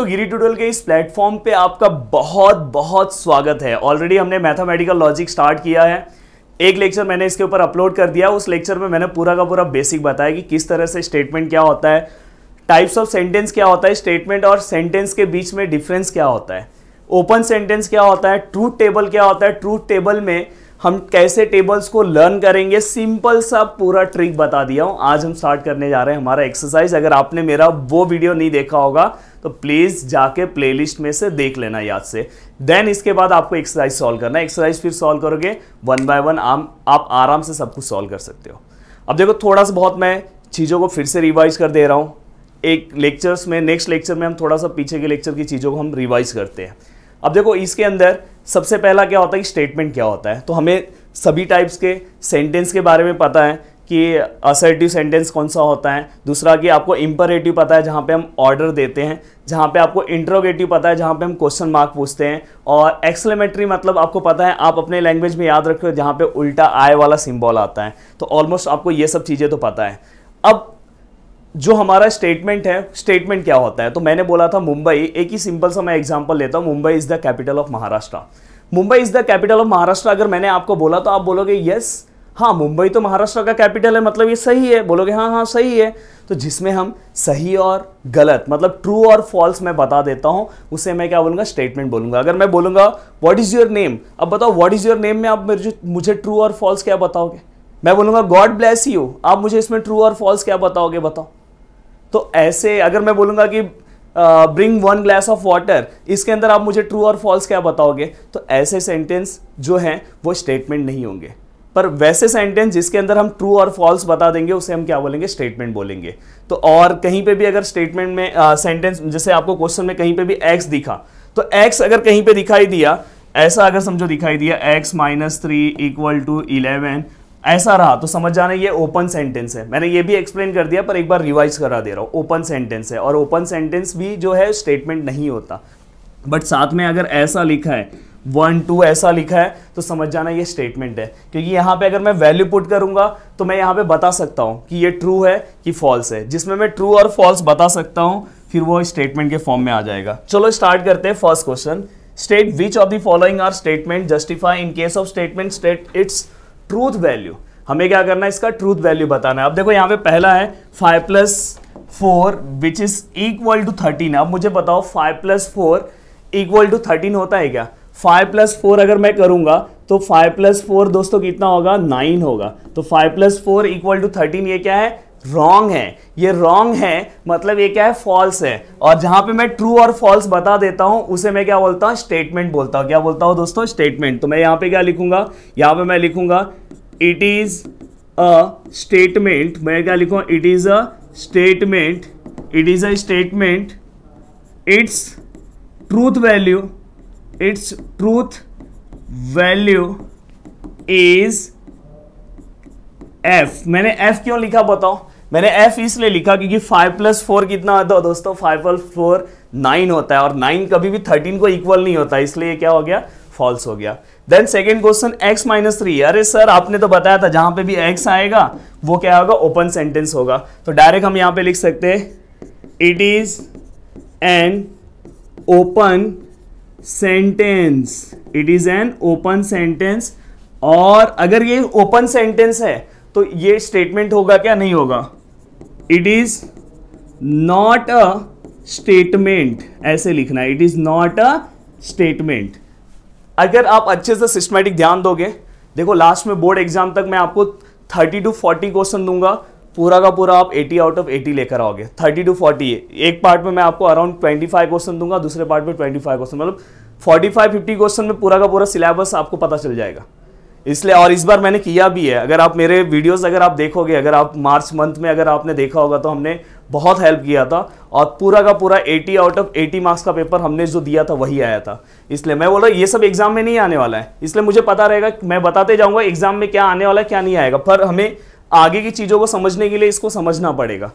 दोस्तों गिरी टूटल के इस प्लेटफॉर्म पे आपका बहुत बहुत स्वागत है ऑलरेडी हमने मैथमेटिकल लॉजिक स्टार्ट किया है एक लेक्चर मैंने इसके ऊपर अपलोड कर दिया उस लेक्चर में मैंने पूरा का पूरा बेसिक बताया कि किस तरह से स्टेटमेंट क्या होता है टाइप्स ऑफ सेंटेंस क्या होता है स्टेटमेंट और सेंटेंस के बीच में डिफरेंस क्या होता है ओपन सेंटेंस क्या होता है ट्रूथ टेबल क्या होता है ट्रूथ टेबल में हम कैसे टेबल्स को लर्न करेंगे सिंपल सा पूरा ट्रिक बता दिया हूँ आज हम स्टार्ट करने जा रहे हैं हमारा एक्सरसाइज अगर आपने मेरा वो वीडियो नहीं देखा होगा तो प्लीज़ जाके प्लेलिस्ट में से देख लेना याद से देन इसके बाद आपको एक्सरसाइज सॉल्व करना है एक्सरसाइज फिर सॉल्व करोगे वन बाय वन आम आप आराम से सब कुछ सॉल्व कर सकते हो अब देखो थोड़ा सा बहुत मैं चीज़ों को फिर से रिवाइज कर दे रहा हूँ एक लेक्चर्स में नेक्स्ट लेक्चर में हम थोड़ा सा पीछे के लेक्चर की चीज़ों को हम रिवाइज करते हैं अब देखो इसके अंदर सबसे पहला क्या होता है कि स्टेटमेंट क्या होता है तो हमें सभी टाइप्स के सेंटेंस के बारे में पता है कि असर्टिव सेंटेंस कौन सा होता है दूसरा कि आपको इम्परेटिव पता है जहाँ पे हम ऑर्डर देते हैं जहाँ पे आपको इंट्रोगेटिव पता है जहाँ पे हम क्वेश्चन मार्क पूछते हैं और एक्सलेमेटरी मतलब आपको पता है आप अपने लैंग्वेज में याद रखो जहाँ पे उल्टा आय वाला सिम्बॉल आता है तो ऑलमोस्ट आपको ये सब चीज़ें तो पता है अब जो हमारा स्टेटमेंट है स्टेटमेंट क्या होता है तो मैंने बोला था मुंबई एक ही सिंपल सा मैं एग्जांपल लेता हूँ Mumbai is the capital of Maharashtra Mumbai is the capital of Maharashtra अगर मैंने आपको बोला तो आप बोलोगे यस हाँ मुंबई तो महाराष्ट्र का कैपिटल है मतलब ये सही है बोलोगे हाँ हाँ सही है तो जिसमें हम सही और गलत मतलब ट्रू और फॉल्स मैं बता देता हूँ उसे मैं क्या बोलूँगा स्टेटमेंट बोलूँगा अगर मैं बोलूँगा व्हाट इज़ योर नेम अब बताओ व्हाट इज़ योर नेम में आप मेरे मुझे ट्रू और फॉल्स क्या बताओगे मैं बोलूँगा गॉड ब्लेस यू आप मुझे इसमें ट्रू और फॉल्स क्या बताओगे बताओ तो ऐसे अगर मैं बोलूंगा कि bring one glass of water इसके अंदर आप मुझे ट्रू और फॉल्स क्या बताओगे तो ऐसे सेंटेंस जो हैं वो स्टेटमेंट नहीं होंगे पर वैसे सेंटेंस जिसके अंदर हम ट्रू और फॉल्स बता देंगे उसे हम क्या बोलेंगे स्टेटमेंट बोलेंगे तो और कहीं पे भी अगर स्टेटमेंट में सेंटेंस जैसे आपको क्वेश्चन में कहीं पे भी एक्स दिखा तो एक्स अगर कहीं पे दिखाई दिया ऐसा अगर समझो दिखाई दिया x minus three equal to eleven ऐसा रहा तो समझ जाना ये ओपन सेंटेंस है मैंने ये भी एक्सप्लेन कर दिया पर एक बार रिवाइज करा दे रहा हूँ ओपन सेंटेंस है और ओपन सेंटेंस भी जो है स्टेटमेंट नहीं होता बट साथ में अगर ऐसा लिखा है वन टू ऐसा लिखा है तो समझ जाना ये स्टेटमेंट है क्योंकि यहाँ पे अगर मैं वैल्यू पुट करूँगा तो मैं यहाँ पे बता सकता हूँ कि ये ट्रू है कि फॉल्स है जिसमें मैं ट्रू और फॉल्स बता सकता हूँ फिर वो स्टेटमेंट के फॉर्म में आ जाएगा चलो स्टार्ट करते हैं first question state which of the following are statement justify in case of statement state its truth value हमें क्या करना है इसका ट्रूथ वैल्यू बताना है अब देखो यहां पे पहला है five plus four which is equal to thirteen अब मुझे बताओ five plus four equal to thirteen होता है क्या फाइव प्लस फोर अगर मैं करूंगा तो फाइव प्लस फोर दोस्तों कितना होगा नाइन होगा तो five plus four equal to thirteen ये क्या है रॉन्ग है ये रॉन्ग है मतलब ये क्या है फॉल्स है और जहां पे मैं ट्रू और फॉल्स बता देता हूं उसे मैं क्या बोलता हूं स्टेटमेंट बोलता हूं क्या बोलता हूं दोस्तों स्टेटमेंट तो मैं यहां पे क्या लिखूंगा यहां पे मैं लिखूंगा इट इज अ स्टेटमेंट मैं क्या लिखूंगा it is a statement it is a statement its truth value its truth value is F मैंने एफ क्यों लिखा बताओ मैंने एफ इसलिए लिखा क्योंकि फाइव प्लस फोर कितना होता है दोस्तों फाइव प्लस फोर नाइन होता है और नाइन कभी भी थर्टीन को इक्वल नहीं होता इसलिए क्या हो गया फॉल्स हो गया then second question x minus three अरे सर आपने तो बताया था जहां पे भी एक्स आएगा वो क्या होगा ओपन सेंटेंस होगा तो डायरेक्ट हम यहां पे लिख सकते हैं it is an open sentence it is an open sentence और अगर ये ओपन सेंटेंस है तो ये स्टेटमेंट होगा क्या नहीं होगा it is not a statement ऐसे लिखना है it is not a statement अगर आप अच्छे से सिस्टमेटिक ध्यान दोगे देखो लास्ट में बोर्ड एग्जाम तक मैं आपको थर्टी टू फोर्टी क्वेश्चन दूंगा पूरा का पूरा आप 80 आउट ऑफ 80 लेकर आओगे 30 टू 40 एक पार्ट में मैं आपको अराउंड 25 क्वेश्चन दूंगा दूसरे पार्ट में 25 क्वेश्चन मतलब 45 50 क्वेश्चन में पूरा का पूरा सिलेबस आपको पता चल जाएगा इसलिए और इस बार मैंने किया भी है अगर आप मेरे वीडियोस अगर आप देखोगे अगर आप मार्च मंथ में अगर आपने देखा होगा तो हमने बहुत हेल्प किया था और पूरा का पूरा 80 आउट ऑफ 80 मार्क्स का पेपर हमने जो दिया था वही आया था इसलिए मैं बोल रहा ये सब एग्जाम में नहीं आने वाला है इसलिए मुझे पता रहेगा मैं बताते जाऊँगा एग्जाम में क्या आने वाला है क्या नहीं आएगा पर हमें आगे की चीज़ों को समझने के लिए इसको समझना पड़ेगा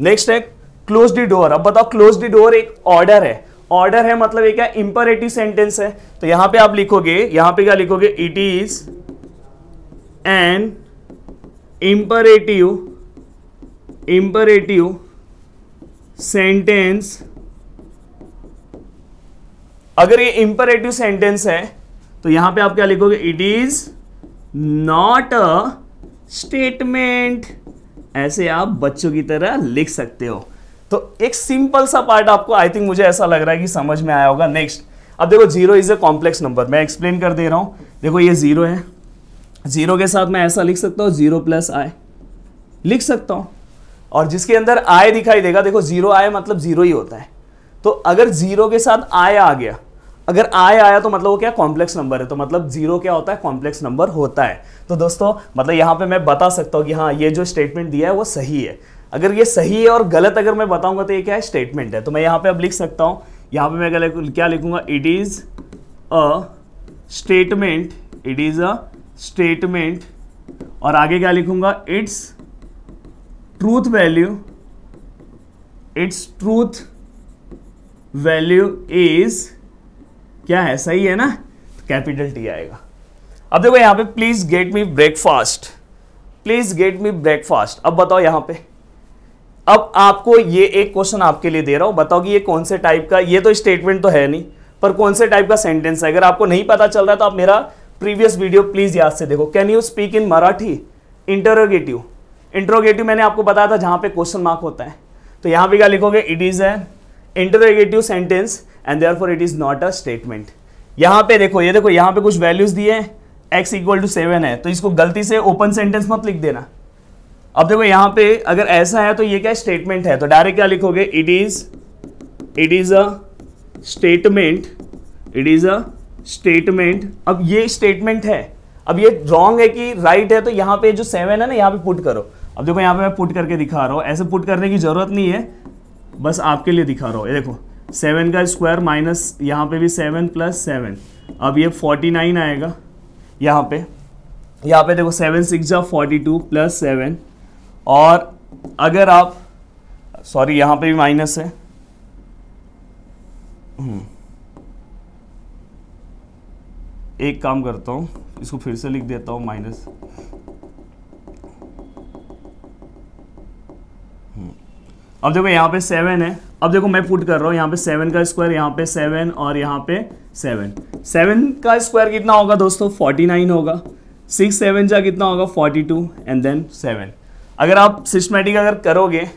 नेक्स्ट है क्लोज डी डोर अब बताओ क्लोज डी डोर एक ऑर्डर है ऑर्डर है मतलब एक क्या इंपरेटिव सेंटेंस है तो यहाँ पे आप लिखोगे यहाँ पे क्या लिखोगे it is and imperative imperative sentence अगर ये इम्परेटिव सेंटेंस है तो यहां पे आप क्या लिखोगे it is not a statement ऐसे आप बच्चों की तरह लिख सकते हो तो एक सिंपल सा पार्ट आपको आई थिंक मुझे ऐसा लग रहा है कि समझ में आया होगा नेक्स्ट अब देखो zero is a complex number मैं एक्सप्लेन कर दे रहा हूं देखो ये जीरो है जीरो के साथ मैं ऐसा लिख सकता हूँ जीरो प्लस आई लिख सकता हूँ और जिसके अंदर आय दिखाई देगा देखो जीरो आय मतलब जीरो ही होता है तो अगर जीरो के साथ आय आ गया अगर आय आया तो मतलब वो क्या कॉम्प्लेक्स नंबर है तो मतलब जीरो क्या होता है कॉम्प्लेक्स नंबर होता है तो दोस्तों मतलब यहाँ पे मैं बता सकता हूँ कि हाँ ये जो स्टेटमेंट दिया है वो सही है अगर ये सही है और गलत अगर मैं बताऊंगा तो ये क्या है स्टेटमेंट है तो मैं यहाँ पे अब लिख सकता हूँ यहाँ पे मैं क्या लिखूंगा it is a statement it is a statement और आगे क्या लिखूंगा its truth value its truth value is क्या है सही है ना कैपिटल तो टी आएगा अब देखो यहां पे please get me breakfast please get me breakfast अब बताओ यहां पे अब आपको ये एक क्वेश्चन आपके लिए दे रहा हूं बताओ कि ये कौन से टाइप का ये तो स्टेटमेंट तो है नहीं पर कौन से टाइप का सेंटेंस है अगर आपको नहीं पता चल रहा है तो आप मेरा प्रीवियस वीडियो प्लीज याद से देखो can you speak in Marathi interrogative interrogative मैंने आपको बताया था जहां पे क्वेश्चन मार्क होता है तो यहां पे क्या लिखोगे it is a interrogative sentence and therefore it is not a statement यहां पे देखो ये देखो यहां पे कुछ वैल्यूज दिए हैं एक्स इक्वल टू सेवन है तो इसको गलती से ओपन सेंटेंस मत लिख देना अब देखो यहां पे अगर ऐसा है तो ये क्या स्टेटमेंट है तो डायरेक्ट क्या लिखोगे it is it is a statement it is a statement अब ये स्टेटमेंट है अब ये रॉन्ग है कि राइट right है तो यहां पे जो सेवन है ना यहां पे पुट करो अब देखो यहां पे मैं पुट करके दिखा रहा हूं ऐसे पुट करने की जरूरत नहीं है बस आपके लिए दिखा रहा हूं देखो सेवन का स्क्वायर माइनस यहां पे भी सेवन प्लस सेवन अब ये फोर्टी नाइन आएगा यहां पे यहां पे देखो सेवन सिक्स जा फोर्टी टू प्लस सेवन और अगर आप सॉरी यहां पे भी माइनस है हम्म। एक काम करता हूँ इसको फिर से लिख देता हूँ माइनस हम्म। अब देखो यहाँ पे सेवन है अब देखो मैं पुट कर रहा हूँ यहाँ पे सेवन का स्क्वायर यहाँ पे सेवन और यहाँ पे सेवन सेवन का स्क्वायर कितना होगा दोस्तों फोर्टी नाइन होगा सिक्स सेवन जा कितना होगा forty two and then seven अगर आप सिस्टमेटिक अगर करोगे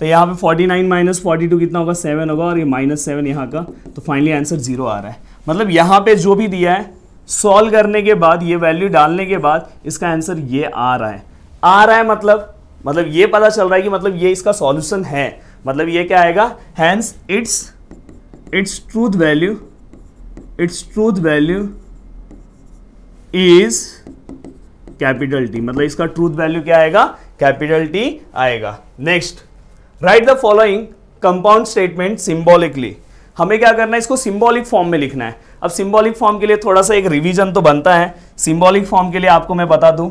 तो यहाँ पे forty nine minus forty two कितना होगा सेवन होगा और ये माइनस सेवन यहाँ का तो फाइनली आंसर जीरो आ रहा है मतलब यहाँ पे जो भी दिया है सॉल्व करने के बाद ये वैल्यू डालने के बाद इसका आंसर ये आ रहा है आ रहा है मतलब मतलब ये पता चल रहा है कि मतलब ये इसका सॉल्यूशन है मतलब ये क्या आएगा hence its its truth value its truth value is capital T मतलब इसका ट्रूथ वैल्यू क्या आएगा कैपिटल टी आएगा next write the following compound statement symbolically हमें क्या करना है इसको सिंबॉलिक फॉर्म में लिखना है अब सिंबॉलिक फॉर्म के लिए थोड़ा सा एक रिविजन तो बनता है सिम्बॉलिक फॉर्म के लिए आपको मैं बता दूँ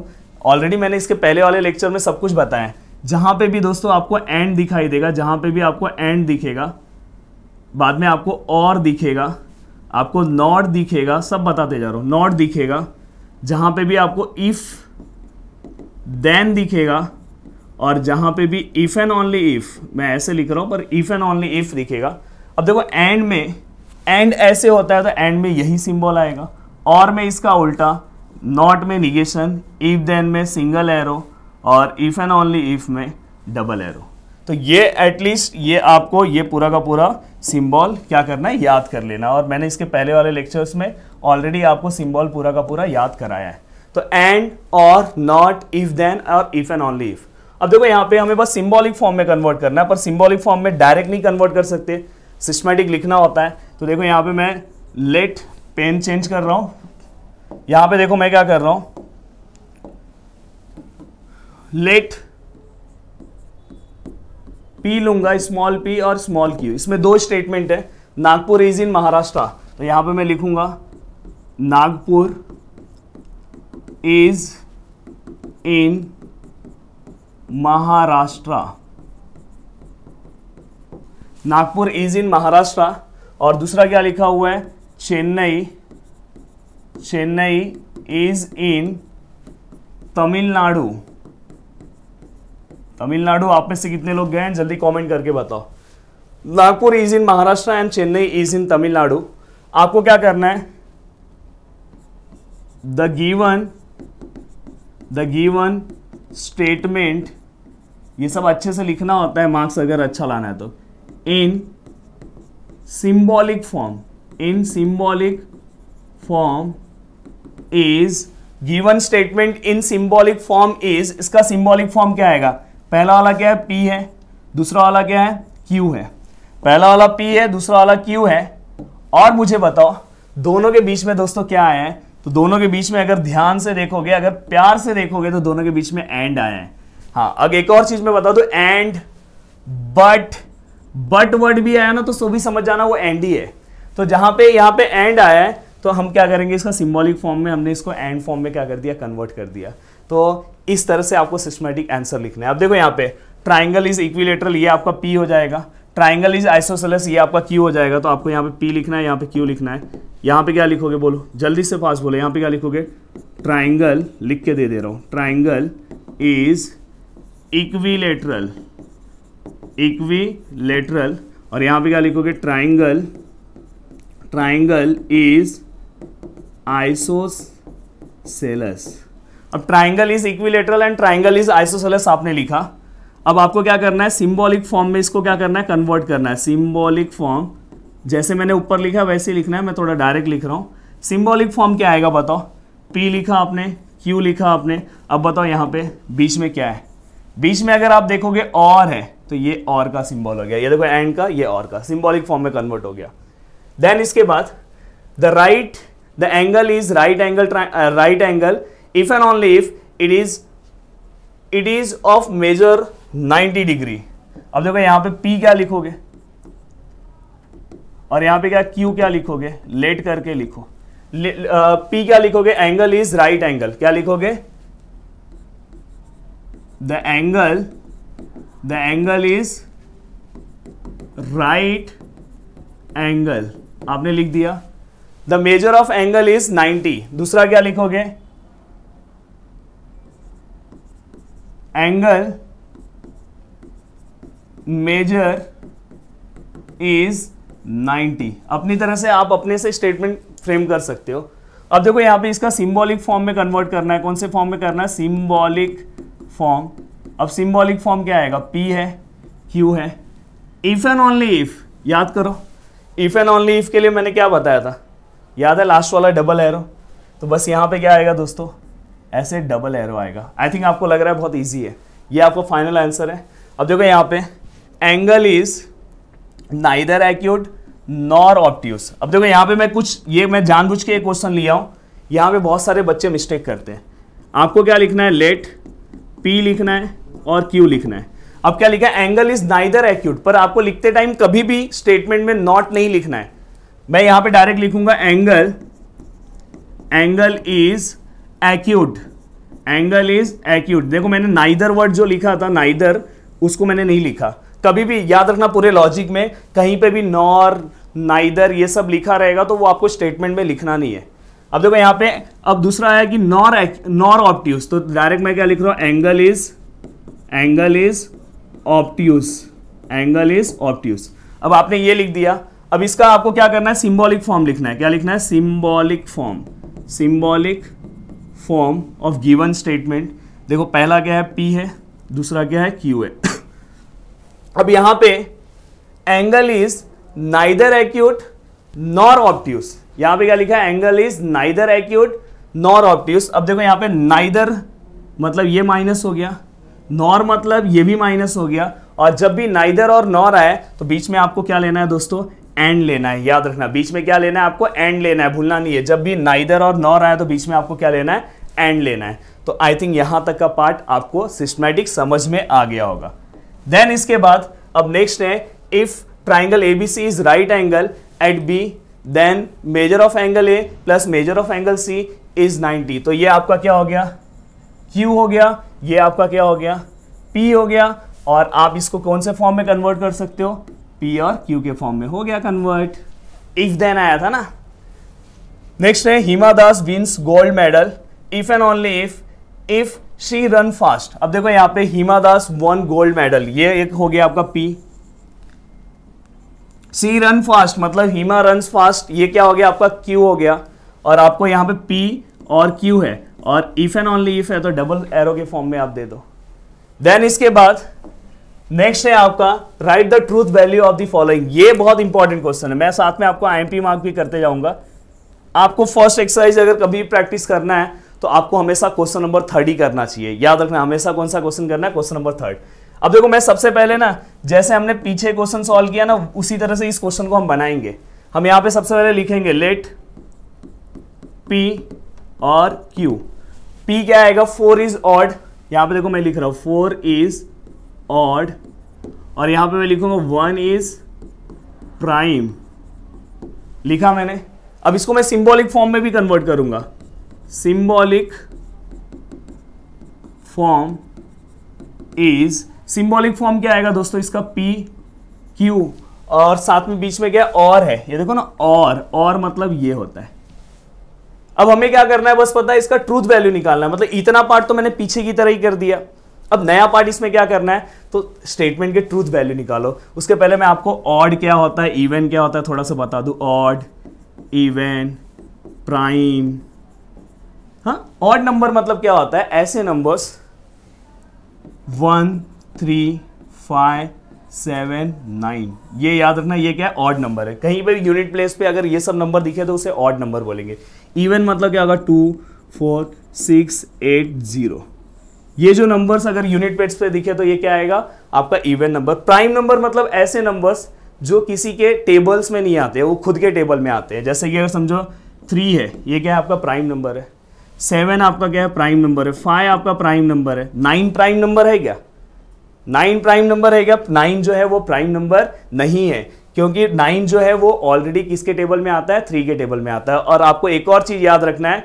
ऑलरेडी मैंने इसके पहले वाले लेक्चर में सब कुछ बताया है जहाँ पे भी दोस्तों आपको एंड दिखाई देगा जहाँ पे भी आपको एंड दिखेगा बाद में आपको और दिखेगा आपको नॉट दिखेगा सब बताते जा रहा हूँ नॉट दिखेगा जहाँ पे भी आपको इफ़ देन दिखेगा और जहाँ पे भी इफ़ एंड ओनली इफ़ मैं ऐसे लिख रहा हूँ पर इफ़ एंड ओनली इफ़ दिखेगा अब देखो एंड में एंड ऐसे होता है तो एंड में यही सिंबल आएगा और में इसका उल्टा नॉट में निगेशन इफ देन में सिंगल एरो और इफ एंड ओनली इफ में डबल एरो तो ये एटलीस्ट ये आपको ये पूरा का पूरा सिंबल क्या करना है याद कर लेना और मैंने इसके पहले वाले लेक्चर्स में ऑलरेडी आपको सिंबल पूरा का पूरा याद कराया है तो एंड और नॉट इफ देन और इफ एंड ओनली इफ अब देखो यहां पे हमें बस सिंबॉलिक फॉर्म में कन्वर्ट करना है पर सिंबॉलिक फॉर्म में डायरेक्ट नहीं कन्वर्ट कर सकते सिस्टमेटिक लिखना होता है तो देखो यहाँ पे मैं लेट पेन चेंज कर रहा हूँ यहाँ पे देखो मैं क्या कर रहा हूँ लेट पी लूंगा स्मॉल पी और स्मॉल क्यू इसमें दो स्टेटमेंट है नागपुर इज इन महाराष्ट्र तो यहाँ पे मैं लिखूंगा Nagpur is in Maharashtra Nagpur is in Maharashtra और दूसरा क्या लिखा हुआ है चेन्नई चेन्नई इज इन तमिलनाडु तमिलनाडु आप में से कितने लोग गए हैं जल्दी कमेंट करके बताओ Nagpur is in Maharashtra and Chennai is in Tamil Nadu आपको क्या करना है the given the given statement ये सब अच्छे से लिखना होता है मार्क्स अगर अच्छा लाना है तो in symbolic form in symbolic form is given statement in symbolic form is इसका सिंबॉलिक फॉर्म क्या आएगा पहला वाला क्या है पी है दूसरा वाला क्या है क्यू है पहला वाला पी है दूसरा वाला क्यू है और मुझे बताओ दोनों के बीच में दोस्तों क्या आया है तो दोनों के बीच में अगर ध्यान से देखोगे अगर प्यार से देखोगे तो दोनों के बीच में एंड आया है हाँ अब एक और चीज में बताओ तो एंड बट बट वर्ड भी आया ना तो सो भी समझ जाना वो एंड ही है तो जहां पे यहां पे एंड आया है तो हम क्या करेंगे इसका सिंबॉलिक फॉर्म में हमने इसको एंड फॉर्म में क्या कर दिया कन्वर्ट कर दिया तो इस तरह से आपको सिस्टमेटिक आंसर लिखना है अब देखो यहां पे ट्राइंगल इज इक्विलेटरल ये आपका पी हो जाएगा ट्राइंगल इज आइसोसेलस ये आपका क्यू हो जाएगा तो आपको यहाँ पे पी लिखना है यहाँ पे क्यू लिखना है यहाँ पे क्या लिखोगे बोलो जल्दी से फास्ट बोलो यहाँ पे क्या लिखोगे ट्राइंगल लिख के दे दे रहा हूँ triangle is equilateral equilateral और यहाँ पे क्या लिखोगे triangle triangle is isosceles अब triangle is lateral and triangle is isosceles आपने लिखा अब आपको क्या करना है सिम्बॉलिक फॉर्म में इसको क्या करना है कन्वर्ट करना है सिम्बॉलिक फॉर्म जैसे मैंने ऊपर लिखा वैसे लिखना है मैं थोड़ा डायरेक्ट लिख रहा हूँ सिम्बॉलिक फॉर्म क्या आएगा बताओ पी लिखा आपने क्यू लिखा आपने अब बताओ यहाँ पे बीच में क्या है बीच में अगर आप देखोगे और है तो ये और का सिंबल हो गया ये देखो एंड का ये और का सिंबॉलिक फॉर्म में कन्वर्ट हो गया देन इसके बाद the right the angle is right angle right angle if and only if it is it is of measure 90 degree अब देखो यहां पे P क्या लिखोगे और यहां पे क्या Q क्या लिखोगे लेट करके लिखो ले, आ, uh, P क्या लिखोगे एंगल इज राइट एंगल क्या लिखोगे the angle the angle is right angle आपने लिख दिया the measure of angle is 90 दूसरा क्या लिखोगे एंगल मेजर इज 90 अपनी तरह से आप अपने से स्टेटमेंट फ्रेम कर सकते हो अब देखो यहां पे इसका सिंबॉलिक फॉर्म में कन्वर्ट करना है कौन से फॉर्म में करना है सिंबॉलिक फॉर्म अब सिंबॉलिक फॉर्म क्या आएगा पी है क्यू है इफ एंड ओनली इफ याद करो इफ एंड ओनली इफ के लिए मैंने क्या बताया था याद है लास्ट वाला डबल एरो तो बस यहाँ पे क्या आएगा दोस्तों ऐसे डबल एरो आएगा आई थिंक आपको लग रहा है बहुत ईजी है ये आपका फाइनल आंसर है अब देखो यहाँ पे angle is neither acute nor obtuse अब देखो यहाँ पे मैं कुछ ये मैं जानबूझ के ये क्वेश्चन लिया हूँ यहाँ पे बहुत सारे बच्चे मिस्टेक करते हैं आपको क्या लिखना है लेट पी लिखना है और क्यू लिखना है अब क्या लिखा है एंगल इज नाइदर एक्यूट पर आपको लिखते टाइम कभी भी स्टेटमेंट में नॉट नहीं लिखना है मैं यहां पे डायरेक्ट लिखूंगा angle angle is acute angle is acute देखो मैंने नाइदर वर्ड जो लिखा था नाइदर उसको मैंने नहीं लिखा कभी भी याद रखना पूरे लॉजिक में कहीं पे भी नॉर नाइदर ये सब लिखा रहेगा तो वो आपको स्टेटमेंट में लिखना नहीं है अब देखो यहां पे अब दूसरा आया कि नॉर नॉर ऑप्टिव तो डायरेक्ट मैं क्या लिख रहा हूं angle is angle is obtuse angle is obtuse अब आपने ये लिख दिया अब इसका आपको क्या करना है सिंबॉलिक फॉर्म लिखना है क्या लिखना है symbolic form symbolic form of given statement देखो पहला क्या है पी है दूसरा क्या है क्यू है अब यहां पे angle is neither acute nor obtuse यहां पे क्या लिखा है angle is neither acute nor obtuse अब देखो यहां पे नाइदर मतलब ये माइनस हो गया नॉर मतलब ये भी माइनस हो गया और जब भी नाइदर और नॉर आए तो बीच में आपको क्या लेना है दोस्तों एंड लेना है याद रखना बीच में क्या लेना है आपको एंड लेना है भूलना नहीं है जब भी नाइदर और नॉर आए तो बीच में आपको क्या लेना है एंड लेना है तो आई थिंक यहां तक का पार्ट आपको सिस्टमैटिक समझ में आ गया होगा देन इसके बाद अब नेक्स्ट है if triangle A B C is right angle at B then measure of angle A plus measure of angle C is 90 तो ये आपका क्या हो गया क्यू हो गया ये आपका क्या हो गया पी हो गया और आप इसको कौन से फॉर्म में कन्वर्ट कर सकते हो पी और क्यू के फॉर्म में हो गया कन्वर्ट इफ देन आया था ना नेक्स्ट है Hima Das wins gold medal if and only if if she run fast अब देखो यहां पे Hima Das won gold medal ये एक हो गया आपका पी सी रन फास्ट मतलब हिमा रन फास्ट ये क्या हो गया आपका क्यू हो गया और आपको यहां पे पी और क्यू है और इफ एंड ऑनली इफ है तो डबल एरो के फॉर्म में आप दे दो देन इसके बाद नेक्स्ट है आपका write the truth value of the following ये बहुत इंपॉर्टेंट क्वेश्चन है मैं साथ में आपको आईएमपी मार्क भी करते जाऊंगा आपको फर्स्ट एक्सरसाइज अगर कभी प्रैक्टिस करना है तो आपको हमेशा क्वेश्चन नंबर थर्ड ही करना चाहिए याद रखना हमेशा कौन सा क्वेश्चन करना है क्वेश्चन नंबर थर्ड अब देखो मैं सबसे पहले ना जैसे हमने पीछे क्वेश्चन सॉल्व किया ना उसी तरह से इस क्वेश्चन को हम बनाएंगे हम यहां पे सबसे पहले लिखेंगे लेट पी और Q P क्या आएगा फोर इज ऑड यहां पे देखो मैं लिख रहा हूं फोर इज ऑड और यहां पे मैं लिखूंगा वन इज प्राइम लिखा मैंने अब इसको मैं सिंबॉलिक फॉर्म में भी कन्वर्ट करूंगा symbolic form is symbolic form क्या आएगा दोस्तों इसका पी क्यू और साथ में बीच में क्या और है ये देखो ना और और मतलब ये होता है अब हमें क्या करना है बस पता है इसका ट्रूथ वैल्यू निकालना है मतलब इतना पार्ट तो मैंने पीछे की तरह ही कर दिया अब नया पार्ट इसमें क्या करना है तो स्टेटमेंट के ट्रूथ वैल्यू निकालो उसके पहले मैं आपको ऑड क्या होता है इवन क्या होता है थोड़ा सा बता दू ऑड इवन प्राइम हाँ ऑड नंबर मतलब क्या होता है ऐसे numbers one three five seven nine ये याद रखना ये क्या है ऑड नंबर है कहीं पर यूनिट प्लेस पे अगर ये सब नंबर दिखे तो उसे ऑड नंबर बोलेंगे इवन मतलब क्या होगा two four six eight zero ये जो नंबर्स अगर यूनिट प्लेस पे दिखे तो ये क्या आएगा आपका इवन नंबर प्राइम नंबर मतलब ऐसे नंबर्स जो किसी के टेबल्स में नहीं आते वो खुद के टेबल में आते हैं जैसे कि अगर समझो थ्री है ये क्या है आपका प्राइम नंबर है सेवन आपका क्या है प्राइम नंबर है फाइव आपका प्राइम नंबर है नाइन प्राइम नंबर है क्या नाइन प्राइम नंबर है क्या नाइन जो है वो प्राइम नंबर नहीं है क्योंकि नाइन जो है वो ऑलरेडी किसके टेबल में आता है थ्री के टेबल में आता है और आपको एक और चीज़ याद रखना है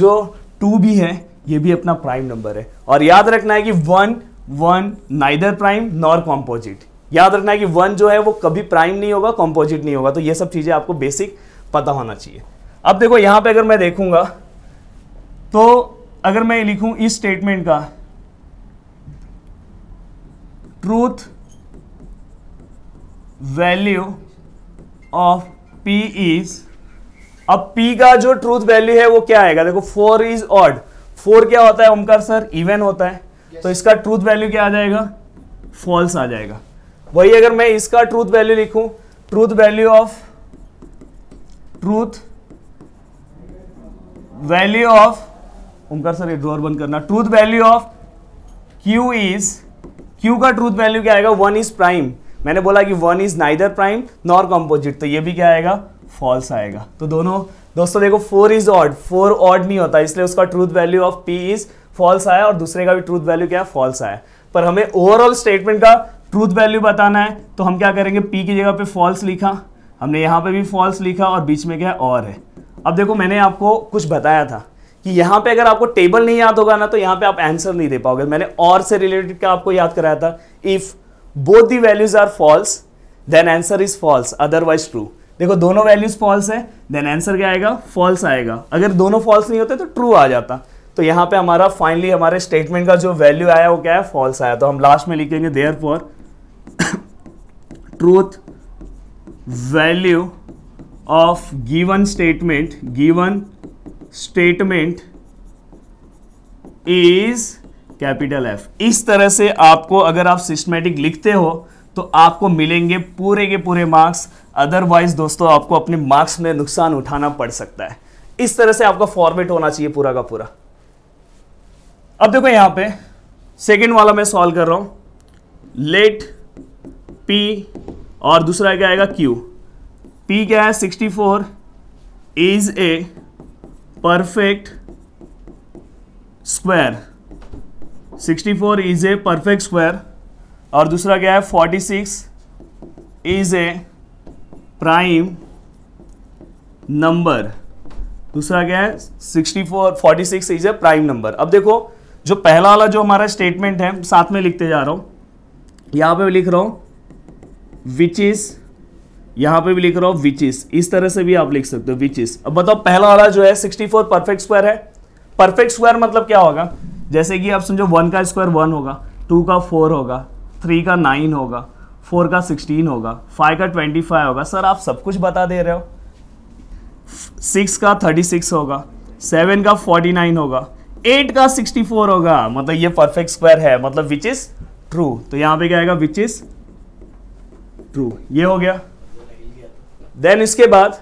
जो टू भी है ये भी अपना प्राइम नंबर है और याद रखना है कि one one neither prime nor composite याद रखना है कि वन जो है वो कभी प्राइम नहीं होगा कॉम्पोजिट नहीं होगा तो ये सब चीज़ें आपको बेसिक पता होना चाहिए अब देखो यहां पे अगर मैं देखूंगा तो अगर मैं लिखूं इस स्टेटमेंट का truth value of p is अब पी का जो ट्रूथ वैल्यू है वो क्या आएगा देखो फोर इज ऑड फोर क्या होता है ओमकार सर इवन होता है तो yes. तो इसका ट्रूथ वैल्यू क्या आ जाएगा फॉल्स आ जाएगा वही अगर मैं इसका ट्रूथ वैल्यू लिखूं truth value of truth value of Omkar sir ये ड्रॉर बंद करना truth value of q is q का ट्रूथ वैल्यू क्या आएगा वन इज प्राइम मैंने बोला कि one is neither prime nor composite तो ये भी क्या आएगा फॉल्स आएगा तो दोनों दोस्तों देखो four is odd four odd नहीं होता इसलिए उसका truth value of p is false आया और दूसरे का भी ट्रूथ वैल्यू क्या है फॉल्स आया पर हमें ओवरऑल स्टेटमेंट का ट्रूथ वैल्यू बताना है तो हम क्या करेंगे पी की जगह पे फॉल्स लिखा हमने यहाँ पे भी फॉल्स लिखा और बीच में क्या और है अब देखो मैंने आपको कुछ बताया था कि यहां पे अगर आपको टेबल नहीं याद होगा ना तो यहां पे आप आंसर नहीं दे पाओगे मैंने और से रिलेटेड क्या आपको याद कराया था if both the values are false then answer is false otherwise true देखो दोनों वैल्यूज फॉल्स है देन आंसर क्या आएगा फॉल्स आएगा अगर दोनों फॉल्स नहीं होते तो ट्रू आ जाता तो यहां पे हमारा फाइनली हमारे स्टेटमेंट का जो वैल्यू आया वो क्या है फॉल्स आया तो हम लास्ट में लिखेंगे therefore truth value of given statement given statement is capital F इस तरह से आपको अगर आप सिस्टमेटिक लिखते हो तो आपको मिलेंगे पूरे के पूरे मार्क्स अदरवाइज दोस्तों आपको अपने मार्क्स में नुकसान उठाना पड़ सकता है इस तरह से आपका फॉर्मेट होना चाहिए पूरा का पूरा अब देखो यहां पे सेकेंड वाला मैं सॉल्व कर रहा हूं लेट पी और दूसरा क्या आएगा क्यू पी क्या है 64 is a perfect square 64 is a perfect square और दूसरा क्या है 46 is a prime number दूसरा क्या है 64 46 इज ए प्राइम नंबर अब देखो जो पहला वाला जो हमारा स्टेटमेंट है साथ में लिखते जा रहा हूं यहां पे लिख रहा हूं विच इज़ यहां पे भी लिख रहा हूं विचिस इस तरह से भी आप लिख सकते हो विचिस अब बताओ पहला वाला जो है 64 परफेक्ट स्क्वायर है परफेक्ट स्क्वायर मतलब क्या होगा जैसे कि आप समझो वन का स्क्वायर वन होगा टू का फोर होगा थ्री का नाइन होगा फोर का सिक्सटीन होगा फाइव का ट्वेंटी फाइव होगा सर आप सब कुछ बता दे रहे हो सिक्स का थर्टी सिक्स होगा सेवन का फोर्टी नाइन होगा एट का सिक्सटी फोर होगा मतलब ये परफेक्ट स्क्वायर है मतलब विच इज ट्रू तो यहाँ पे क्या आएगा विच इज ट्रू ये हो गया देन इसके बाद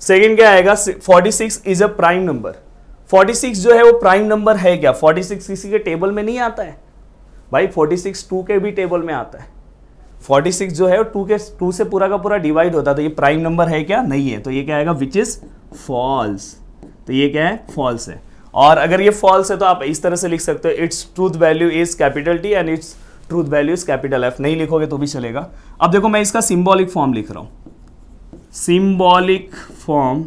सेकेंड क्या आएगा 46 इज अ प्राइम नंबर 46 जो है वो प्राइम नंबर है क्या 46 किसी के टेबल में नहीं आता है भाई 46 टू के भी टेबल में आता है 46 जो है वो टू के टू से पूरा का पूरा डिवाइड होता है तो ये प्राइम नंबर है क्या नहीं है तो ये क्या आएगा विच इज फॉल्स तो ये क्या है फॉल्स है और अगर ये फॉल्स है तो आप इस तरह से लिख सकते हो its truth value is capital T and its truth value is capital F नहीं लिखोगे तो भी चलेगा अब देखो मैं इसका सिम्बॉलिक फॉर्म लिख रहा हूँ सिंबॉलिक फॉर्म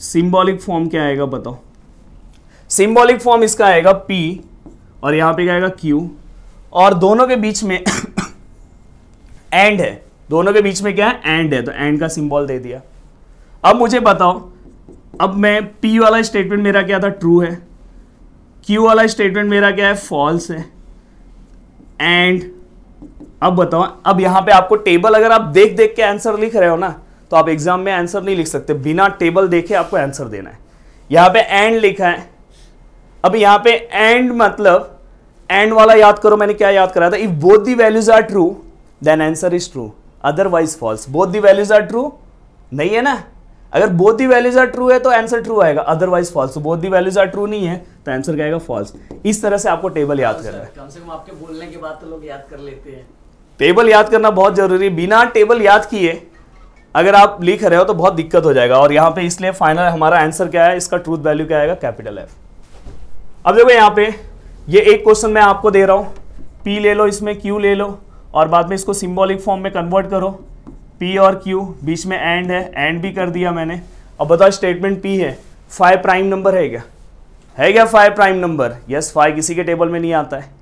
सिंबॉलिक फॉर्म क्या आएगा बताओ सिंबॉलिक फॉर्म इसका आएगा P और यहां पे क्या आएगा Q और दोनों के बीच में एंड है दोनों के बीच में क्या है एंड है तो एंड का सिंबल दे दिया अब मुझे बताओ अब मैं P वाला स्टेटमेंट मेरा क्या था ट्रू है Q वाला स्टेटमेंट मेरा क्या है फॉल्स है एंड अब बताओ अब यहाँ पे आपको टेबल अगर आप देख देख के आंसर लिख रहे हो ना तो आप एग्जाम में आंसर नहीं लिख सकते बिना टेबल देखे आपको आंसर देना है यहाँ पे एंड लिखा है अब यहाँ पे एंड मतलब एंड वाला याद करो मैंने क्या याद कराया था if both the values are true then answer is true otherwise false both the values are true नहीं है ना अगर both the values are true है तो आंसर ट्रू आएगा otherwise false both the values are true नहीं है तो आंसर क्या आएगा फॉल्स इस तरह से आपको टेबल याद करना है कम से कम आपके बोलने के बाद तो लोग याद कर लेते हैं टेबल याद करना बहुत ज़रूरी है बिना टेबल याद किए अगर आप लिख रहे हो तो बहुत दिक्कत हो जाएगा और यहाँ पे इसलिए फाइनल हमारा आंसर क्या है इसका ट्रूथ वैल्यू क्या आएगा कैपिटल एफ अब देखो यहाँ पे ये एक क्वेश्चन मैं आपको दे रहा हूँ पी ले लो इसमें क्यू ले लो और बाद में इसको सिम्बॉलिक फॉर्म में कन्वर्ट करो पी और क्यू बीच में एंड है एंड भी कर दिया मैंने अब बताओ स्टेटमेंट पी है फाइव प्राइम नंबर है क्या है क्या five prime number yes five किसी के टेबल में नहीं आता है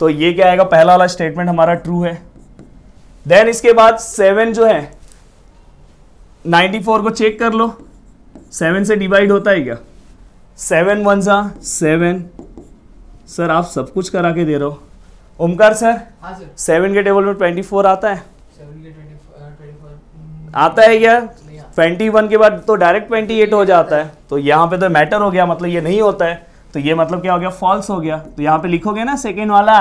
तो ये क्या आएगा पहला वाला स्टेटमेंट हमारा ट्रू है देन इसके बाद सेवन जो है 94 को चेक कर लो सेवन से डिवाइड होता है क्या सेवन वन सा सेवन सर आप सब कुछ करा के दे रहे हो ओमकार सर हाँ सर सेवन के टेबल में ट्वेंटी फोर आता है uh, mm, आता है क्या ट्वेंटी वन के बाद तो डायरेक्ट ट्वेंटी एट हो जाता है तो यहाँ पे तो मैटर हो गया मतलब ये नहीं होता है तो ये मतलब क्या हो गया फॉल्स हो गया तो यहाँ पे लिखोगे ना सेकेंड वाला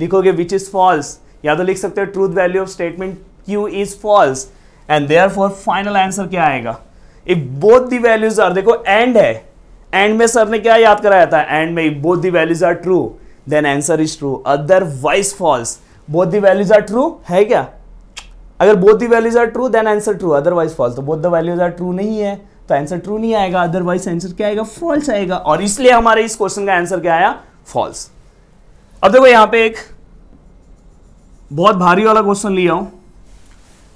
लिखोगे विच इज फॉल्स या तो लिख सकते हो truth value of statement Q is false and therefore final answer क्या आएगा if both the values are देखो एंड है एंड में सर ने क्या याद कराया था एंड में both the values are true then answer is true otherwise false both the values are true है क्या अगर both the values are true then answer true otherwise false तो both the values are true नहीं है तो answer true नहीं आएगा otherwise answer क्या आएगा फॉल्स आएगा और इसलिए हमारे इस क्वेश्चन का आंसर क्या आया फॉल्स अब देखो यहां पे एक बहुत भारी वाला क्वेश्चन लिया हूं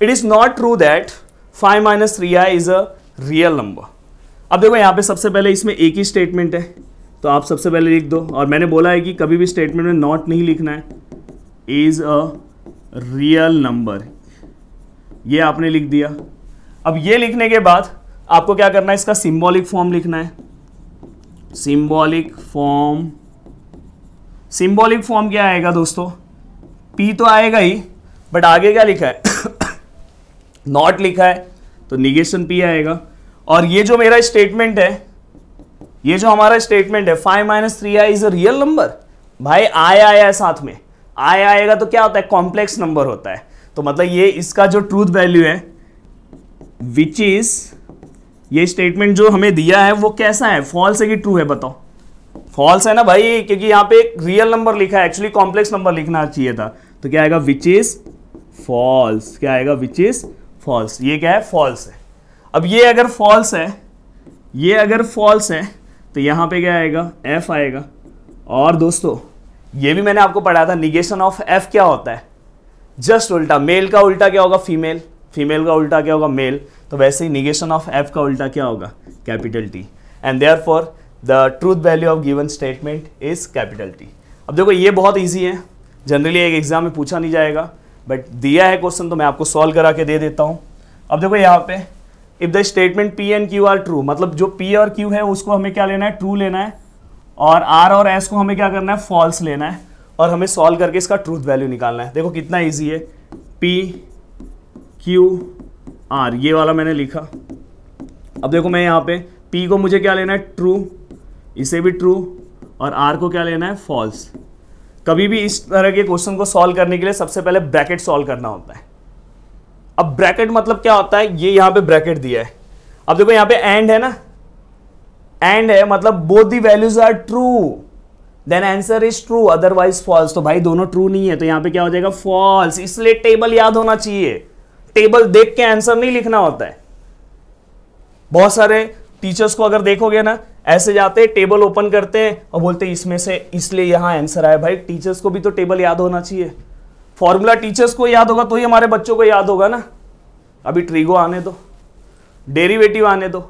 it is not true that five minus three i is a real number अब देखो यहां पे सबसे पहले इसमें एक ही स्टेटमेंट है तो आप सबसे पहले लिख दो और मैंने बोला है कि कभी भी स्टेटमेंट में नॉट नहीं लिखना है इज अ रियल नंबर ये आपने लिख दिया अब ये लिखने के बाद आपको क्या करना है इसका सिंबॉलिक फॉर्म लिखना है सिंबॉलिक फॉर्म सिंबॉलिक फॉर्म क्या आएगा दोस्तों पी तो आएगा ही बट आगे क्या लिखा है नॉट लिखा है तो निगेशन पी आएगा और ये जो मेरा स्टेटमेंट है ये जो हमारा स्टेटमेंट है five minus three i is a real number भाई आय आया है साथ में आय आएगा तो क्या होता है कॉम्प्लेक्स नंबर होता है तो मतलब ये इसका जो ट्रूथ वैल्यू है विच इज़ ये स्टेटमेंट जो हमें दिया है वो कैसा है फॉल्स है कि ट्रू है बताओ फॉल्स है ना भाई क्योंकि यहां पे एक रियल नंबर लिखा है एक्चुअली कॉम्प्लेक्स नंबर लिखना चाहिए था तो क्या आएगा विच इज फॉल्स क्या आएगा विच इज फॉल्स ये क्या है फॉल्स है अब ये अगर फॉल्स है ये अगर फॉल्स है तो यहां पे क्या आएगा एफ आएगा और दोस्तों ये भी मैंने आपको पढ़ाया था निगेशन ऑफ एफ क्या होता है जस्ट उल्टा मेल का उल्टा क्या होगा फीमेल फीमेल का उल्टा क्या होगा मेल तो वैसे ही निगेशन ऑफ एफ का उल्टा क्या होगा capital T and therefore the truth value of given statement is capital T अब देखो ये बहुत ईजी है जनरली एक एग्जाम में पूछा नहीं जाएगा बट दिया है क्वेश्चन तो मैं आपको सॉल्व करा के दे देता हूँ अब देखो यहाँ पे if the statement P and Q are true मतलब जो पी और क्यू है उसको हमें क्या लेना है ट्रू लेना है और आर और एस को हमें क्या करना है फॉल्स लेना है और हमें सॉल्व करके इसका ट्रूथ वैल्यू निकालना है देखो कितना ईजी है पी क्यू आर ये वाला मैंने लिखा अब देखो मैं यहाँ पे पी को मुझे क्या लेना है ट्रू इसे भी ट्रू और आर को क्या लेना है फॉल्स कभी भी इस तरह के क्वेश्चन को सॉल्व करने के लिए सबसे पहले ब्रैकेट सॉल्व करना होता है अब ब्रैकेट मतलब क्या होता है ये यहाँ पे ब्रैकेट दिया है अब देखो यहाँ पे एंड है ना एंड है मतलब both the values are true then answer is true otherwise false तो भाई दोनों ट्रू नहीं है तो यहाँ पे क्या हो जाएगा फॉल्स इसलिए टेबल याद होना चाहिए टेबल देख के आंसर नहीं लिखना होता है बहुत सारे टीचर्स को अगर देखोगे ना ऐसे जाते हैं टेबल ओपन करते हैं और बोलते हैं इसमें से इसलिए यहां आंसर आया भाई टीचर्स को भी तो टेबल याद होना चाहिए फॉर्मूला टीचर्स को याद होगा तो ही हमारे बच्चों को याद होगा ना अभी ट्रिगो आने दो डेरिवेटिव आने दो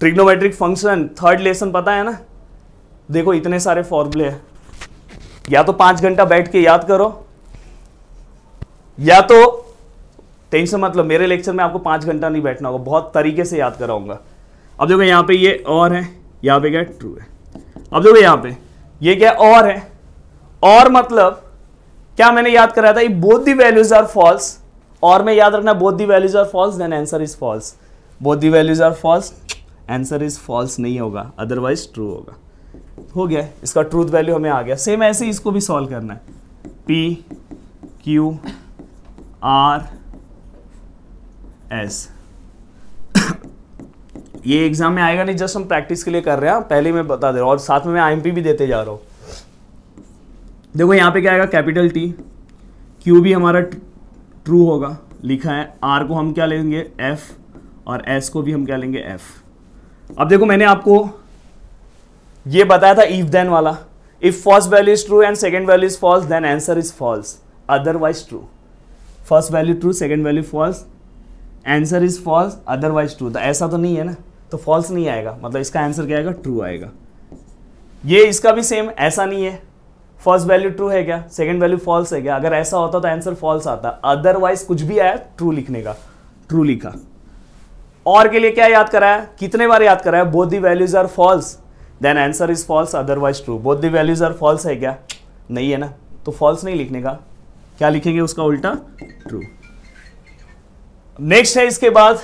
ट्रिग्नोमेट्रिक फंक्शन थर्ड लेसन पता है ना देखो इतने सारे फॉर्मूले हैं या तो पांच घंटा बैठ के याद करो या तो टेंशन मतलब मेरे लेक्चर में आपको पाँच घंटा नहीं बैठना होगा बहुत तरीके से याद कराऊंगा अब देखो यहाँ पे ये और है यहाँ पे क्या ट्रू है अब देखो यहाँ पे ये क्या और है और मतलब क्या मैंने याद कराया था ये both the values are false और मैं याद रखना both the values are false then answer is false both the values are false answer is false नहीं होगा अदरवाइज ट्रू होगा हो गया इसका ट्रूथ वैल्यू हमें आ गया सेम ऐसे इसको भी सॉल्व करना है पी क्यू आर एस ये एग्जाम में आएगा नहीं जस्ट हम प्रैक्टिस के लिए कर रहे हैं हाँ? पहले मैं बता दे रहा हूँ और साथ में मैं आईएमपी भी देते जा रहा हूँ देखो यहाँ पे क्या आएगा कैपिटल टी क्यू भी हमारा ट्रू होगा लिखा है आर को हम क्या लेंगे एफ और एस को भी हम क्या लेंगे एफ अब देखो मैंने आपको ये बताया था इफ देन वाला if first value is true and second value is false then answer is false otherwise true first value true second value false answer is false otherwise true तो ऐसा तो नहीं है ना तो फॉल्स नहीं आएगा मतलब इसका आंसर क्या आएगा ट्रू आएगा ये इसका भी सेम ऐसा नहीं है फर्स्ट वैल्यू ट्रू है क्या सेकेंड वैल्यू फॉल्स है क्या अगर ऐसा होता तो आंसर फॉल्स आता अदरवाइज कुछ भी आया ट्रू लिखने का ट्रू लिखा और के लिए क्या याद कराया कितने बार याद कराया both the values are false then answer is false otherwise true both the values are false है क्या नहीं है ना तो फॉल्स नहीं लिखने का क्या लिखेंगे उसका उल्टा ट्रू नेक्स्ट है इसके बाद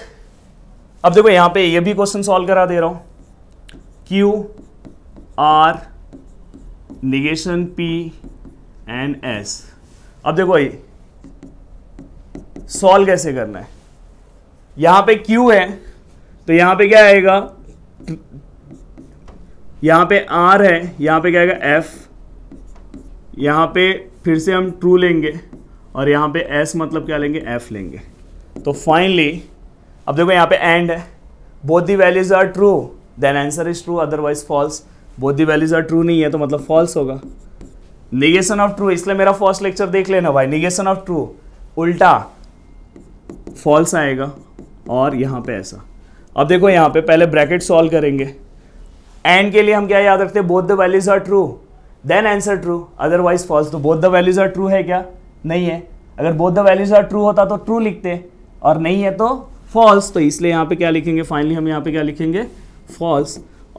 अब देखो यहां पे ये भी क्वेश्चन सॉल्व करा दे रहा हूं Q R negation P and S अब देखो ये सॉल्व कैसे करना है यहां पे क्यू है तो यहां पे क्या आएगा यहां पे आर है यहां पे क्या आएगा एफ यहां पे फिर से हम ट्रू लेंगे और यहां पे एस मतलब क्या लेंगे एफ लेंगे तो फाइनली अब देखो यहाँ पे एंड है both the values are true then answer is true otherwise false both the values are true नहीं है तो मतलब फॉल्स होगा निगेशन ऑफ ट्रू इसलिए मेरा फर्स्ट लेक्चर देख लेना भाई निगेशन ऑफ ट्रू उल्टा फॉल्स आएगा और यहाँ पे ऐसा अब देखो यहाँ पे पहले ब्रैकेट सॉल्व करेंगे एंड के लिए हम क्या याद रखते हैं both the values are true then answer true otherwise false तो both the values are true है क्या नहीं है अगर both the values are true होता तो ट्रू लिखते और नहीं है तो फॉल्स तो इसलिए यहां पे क्या लिखेंगे फाइनली हम यहाँ पे क्या लिखेंगे फॉल्स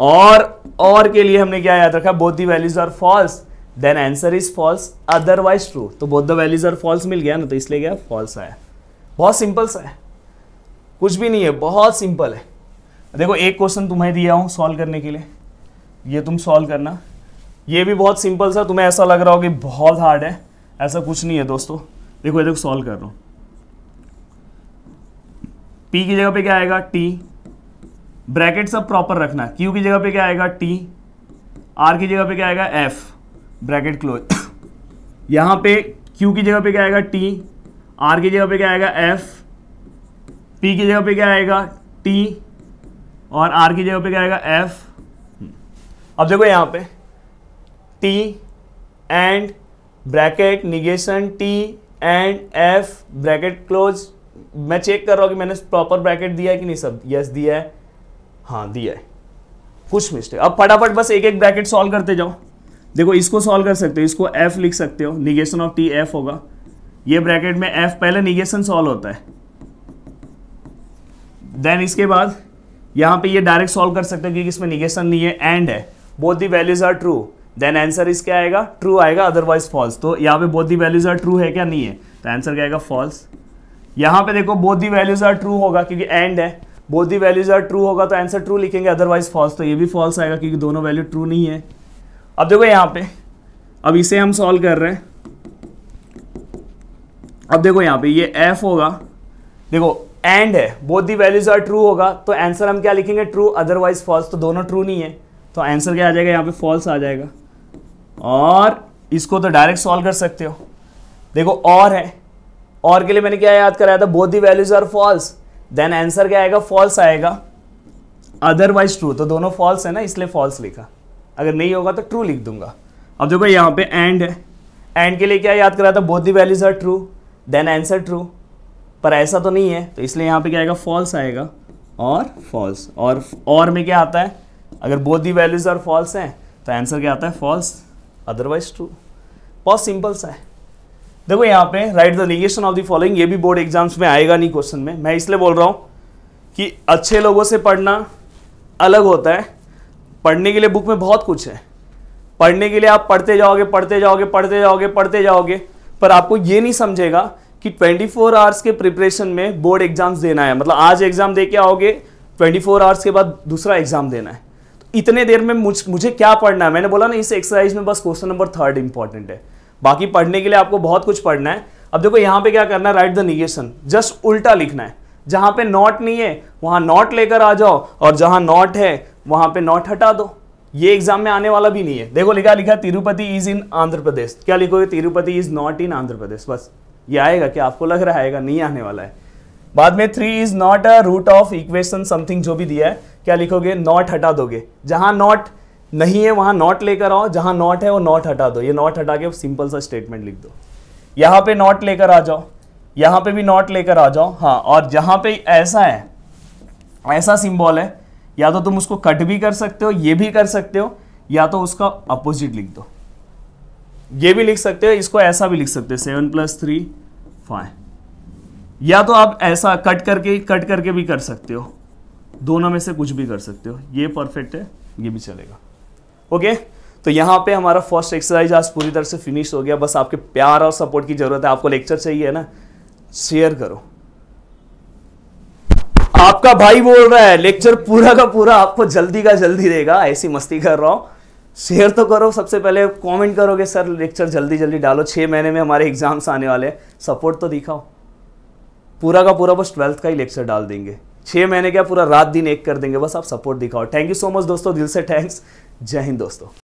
और और के लिए हमने क्या याद रखा both the values are false then answer is false otherwise true तो both the values are false मिल गया ना तो इसलिए क्या फॉल्स आया बहुत सिंपल सा है कुछ भी नहीं है बहुत सिंपल है देखो एक क्वेश्चन तुम्हें दिया हूँ सॉल्व करने के लिए ये तुम सॉल्व करना ये भी बहुत सिंपल सा तुम्हें ऐसा लग रहा हो कि बहुत हार्ड है ऐसा कुछ नहीं है दोस्तों देखो ये देखो सॉल्व कर रहा हूँ पी की जगह पे क्या आएगा टी ब्रैकेट सब प्रॉपर रखना क्यू की जगह पे क्या आएगा टी आर की जगह पे क्या आएगा एफ ब्रैकेट क्लोज यहाँ पे क्यू की जगह पे क्या आएगा टी आर की जगह पे क्या आएगा एफ पी की जगह पे क्या आएगा टी और आर की जगह पे क्या आएगा एफ अब देखो यहाँ पे T and bracket negation T and F bracket close मैं चेक कर रहा हूँ कि मैंने प्रॉपर ब्रैकेट दिया है कि नहीं सब यस दिया है हाँ दिया है कुछ मिस्टेक अब फटाफट बस एक एक ब्रैकेट सॉल्व करते जाओ देखो इसको सॉल्व कर सकते हो इसको एफ लिख सकते हो निगेशन ऑफ टी एफ होगा ये ब्रैकेट में एफ पहले निगेशन सॉल्व होता है देन इसके बाद यहाँ पे ये डायरेक्ट सॉल्व कर सकते हो क्योंकि इसमें निगेशन नहीं है एंड है both the values are true then answer इसके आएगा ट्रू आएगा अदरवाइज फॉल्स तो यहाँ पे both the values are true है क्या नहीं है तो आंसर क्या आएगा फॉल्स यहां पे देखो both the values are true होगा क्योंकि एंड है both the values are true होगा तो आंसर ट्रू लिखेंगे अदरवाइज फॉल्स तो ये भी फॉल्स आएगा क्योंकि दोनों वैल्यू ट्रू नहीं है अब देखो यहां पे अब इसे हम सॉल्व कर रहे हैं अब देखो यहां पे ये एफ होगा देखो एंड है both the values are true होगा तो आंसर हम क्या लिखेंगे ट्रू अदरवाइज फॉल्स तो दोनों ट्रू नहीं है तो आंसर क्या आ जाएगा यहां पे फॉल्स आ जाएगा और इसको तो डायरेक्ट सॉल्व कर सकते हो देखो और है और के लिए मैंने क्या याद कराया था both the values are false then answer क्या आएगा फॉल्स आएगा अदरवाइज ट्रू तो दोनों फॉल्स है ना इसलिए फॉल्स लिखा अगर नहीं होगा तो ट्रू लिख दूंगा अब देखो यहाँ पे एंड है एंड के लिए क्या याद कराया था both the values are true then answer true पर ऐसा तो नहीं है तो इसलिए यहाँ पे क्या आएगा फॉल्स आएगा और फॉल्स और और में क्या आता है अगर both the values are false हैं तो आंसर क्या आता है फॉल्स अदरवाइज ट्रू बहुत सिंपल सा है देखो यहाँ पे write the negation of the following ये भी बोर्ड एग्जाम्स में आएगा नहीं क्वेश्चन में मैं इसलिए बोल रहा हूं कि अच्छे लोगों से पढ़ना अलग होता है पढ़ने के लिए बुक में बहुत कुछ है पढ़ने के लिए आप पढ़ते जाओगे पढ़ते जाओगे पढ़ते जाओगे पढ़ते जाओगे पर आपको ये नहीं समझेगा कि 24 फोर आवर्स के प्रिपरेशन में बोर्ड एग्जाम्स देना है मतलब आज एग्जाम दे के आओगे 24 फोर आवर्स के बाद दूसरा एग्जाम देना है तो इतने देर में मुझ मुझे क्या पढ़ना है मैंने बोला ना इस एक्सरसाइज में बस क्वेश्चन नंबर थर्ड इंपॉर्टेंट है बाकी पढ़ने के लिए आपको बहुत कुछ पढ़ना है अब देखो यहाँ पे क्या करना है राइट द निगेशन जस्ट उल्टा लिखना है जहाँ पे नॉट नहीं है वहाँ नॉट लेकर आ जाओ और जहाँ नॉट है वहाँ पे नॉट हटा दो ये एग्जाम में आने वाला भी नहीं है देखो लिखा लिखा तिरुपति इज इन आंध्र प्रदेश क्या लिखोगे Tirupati is not in Andhra Pradesh बस ये आएगा क्या आपको लग रहा आएगा नहीं आने वाला है बाद में three is not a root of equation something जो भी दिया है क्या लिखोगे नॉट हटा दोगे जहां नॉट नहीं है वहाँ नॉट लेकर आओ जहाँ नॉट है वो नॉट हटा दो ये नॉट हटा के सिंपल सा स्टेटमेंट लिख दो यहाँ पे नॉट लेकर आ जाओ यहाँ पे भी नॉट लेकर आ जाओ हाँ और जहाँ पे ऐसा है ऐसा सिंबल है या तो तुम उसको कट भी कर सकते हो ये भी कर सकते हो या तो उसका अपोजिट लिख दो ये भी लिख सकते हो इसको ऐसा भी लिख सकते हो सेवन प्लस थ्री फाइव या तो आप ऐसा कट करके कट करके भी कर सकते हो दोनों में से कुछ भी कर सकते हो ये परफेक्ट है ये भी चलेगा ओके तो यहाँ पे हमारा फर्स्ट एक्सरसाइज आज पूरी तरह से फिनिश हो गया बस आपके प्यार और सपोर्ट की जरूरत है आपको लेक्चर चाहिए है ना शेयर करो आपका भाई बोल रहा है लेक्चर पूरा का पूरा आपको जल्दी का जल्दी देगा ऐसी मस्ती कर रहा हूँ शेयर तो करो सबसे पहले कमेंट करोगे सर लेक्चर जल्दी जल्दी डालो छः महीने में हमारे एग्जाम्स आने वाले हैं सपोर्ट तो दिखाओ पूरा का पूरा बस ट्वेल्थ का ही लेक्चर डाल देंगे छः महीने क्या पूरा रात दिन एक कर देंगे बस आप सपोर्ट दिखाओ थैंक यू सो मच दोस्तों दिल से थैंक्स जय हिंद दोस्तों